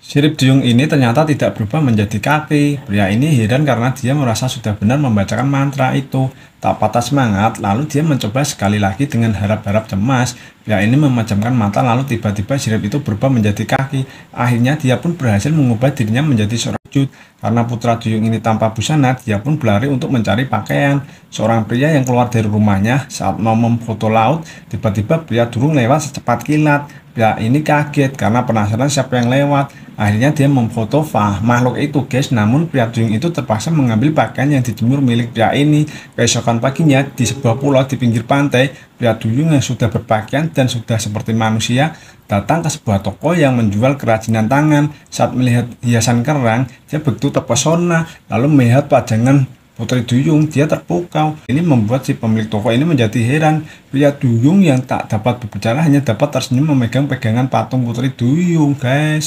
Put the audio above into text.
Sirip duyung ini ternyata tidak berubah menjadi kaki. Pria ini heran karena dia merasa sudah benar membacakan mantra itu. Tak patah semangat, lalu dia mencoba sekali lagi dengan harap-harap cemas. Pria ini memejamkan mata lalu tiba-tiba sirip itu berubah menjadi kaki. Akhirnya dia pun berhasil mengubah dirinya menjadi seorang jut. Karena putra Duyung ini tanpa busana, dia pun berlari untuk mencari pakaian. Seorang pria yang keluar dari rumahnya saat mau memfoto laut, tiba-tiba pria durung lewat secepat kilat ya ini kaget karena penasaran siapa yang lewat akhirnya dia memfoto Fah makhluk itu guys namun pria duyung itu terpaksa mengambil pakaian yang dijemur milik pria ini keesokan paginya di sebuah pulau di pinggir pantai pria duyung yang sudah berpakaian dan sudah seperti manusia datang ke sebuah toko yang menjual kerajinan tangan saat melihat hiasan kerang dia begitu terpesona lalu melihat pajangan Putri Duyung, dia terpukau. Ini membuat si pemilik toko ini menjadi heran. Pria Duyung yang tak dapat berbicara hanya dapat tersenyum memegang pegangan patung Putri Duyung, guys.